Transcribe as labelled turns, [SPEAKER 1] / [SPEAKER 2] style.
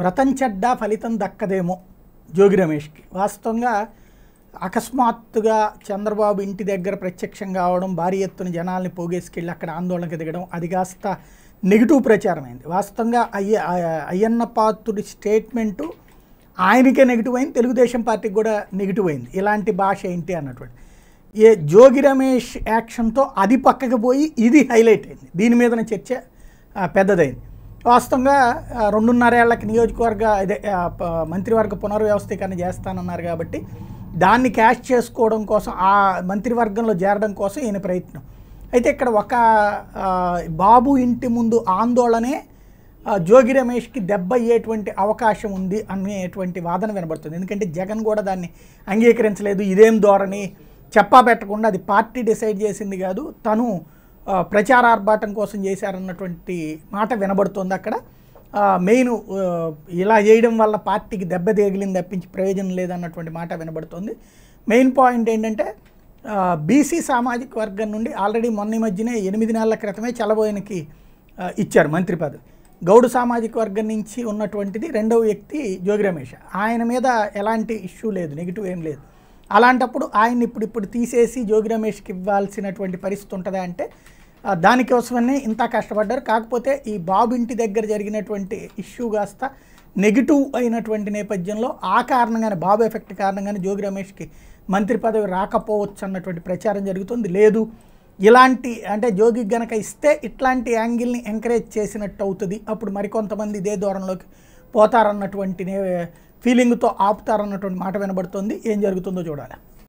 [SPEAKER 1] వ్రతం చెడ్డ ఫలితం దక్కదేమో జోగి రమేష్కి వాస్తవంగా అకస్మాత్తుగా చంద్రబాబు ఇంటి దగ్గర ప్రత్యక్షం కావడం భారీ ఎత్తున జనాల్ని పోగేసుకెళ్ళి అక్కడ ఆందోళనకు ఎదగడం అది కాస్త నెగిటివ్ ప్రచారమైంది వాస్తవంగా అయ్య అయ్యన్న పాత్రుడి స్టేట్మెంటు ఆయనకే నెగిటివ్ అయింది తెలుగుదేశం పార్టీకి కూడా నెగిటివ్ అయింది ఇలాంటి భాష ఏంటి అన్నటువంటి ఏ జోగి రమేష్ యాక్షన్తో అది పక్కకు పోయి ఇది హైలైట్ అయింది దీని మీదన చర్చ పెద్దదైంది వాస్తవంగా రెండున్నరేళ్లకి నియోజకవర్గ అదే మంత్రివర్గ పునర్వ్యవస్థీకరణ చేస్తానన్నారు కాబట్టి దాన్ని క్యాష్ చేసుకోవడం కోసం ఆ మంత్రివర్గంలో చేరడం కోసం ఈయన ప్రయత్నం అయితే ఇక్కడ ఒక బాబు ఇంటి ముందు ఆందోళనే జోగి రమేష్కి దెబ్బ అయ్యేటువంటి అవకాశం ఉంది అనేటువంటి వాదన వినబడుతుంది ఎందుకంటే జగన్ కూడా దాన్ని అంగీకరించలేదు ఇదేం ధోరణి చెప్పబెట్టకుండా అది పార్టీ డిసైడ్ చేసింది కాదు తను ప్రచారార్భాటం కోసం చేశారన్నటువంటి మాట వినబడుతోంది అక్కడ మెయిన్ ఇలా చేయడం వల్ల పార్టీకి దెబ్బ తగిలింది తప్పించి ప్రయోజనం లేదన్నటువంటి మాట వినబడుతోంది మెయిన్ పాయింట్ ఏంటంటే బీసీ సామాజిక వర్గం నుండి ఆల్రెడీ మొన్న మధ్యనే ఎనిమిది నెలల క్రితమే చలబోయనికి ఇచ్చారు మంత్రి పదవి గౌడు సామాజిక వర్గం నుంచి ఉన్నటువంటిది రెండవ వ్యక్తి జోగి రమేష్ ఆయన మీద ఎలాంటి ఇష్యూ లేదు నెగిటివ్ ఏం లేదు అలాంటప్పుడు ఆయన ఇప్పుడు ఇప్పుడు తీసేసి జోగి రమేష్కి ఇవ్వాల్సినటువంటి పరిస్థితి ఉంటుందా అంటే దానికోసమనే ఇంత కష్టపడ్డారు కాకపోతే ఈ బాబు ఇంటి దగ్గర జరిగినటువంటి ఇష్యూ కాస్త నెగిటివ్ అయినటువంటి నేపథ్యంలో ఆ కారణంగానే బాబు ఎఫెక్ట్ కారణంగానే జోగి రమేష్కి మంత్రి పదవి రాకపోవచ్చు అన్నటువంటి ప్రచారం జరుగుతుంది లేదు ఇలాంటి అంటే జోగి గనక ఇస్తే ఇట్లాంటి యాంగిల్ని ఎంకరేజ్ చేసినట్టు అవుతుంది అప్పుడు మరికొంతమంది ఇదే దూరంలోకి పోతారన్నటువంటి ఫీలింగ్తో ఆపుతారన్నటువంటి మాట వినబడుతుంది ఏం జరుగుతుందో చూడాలి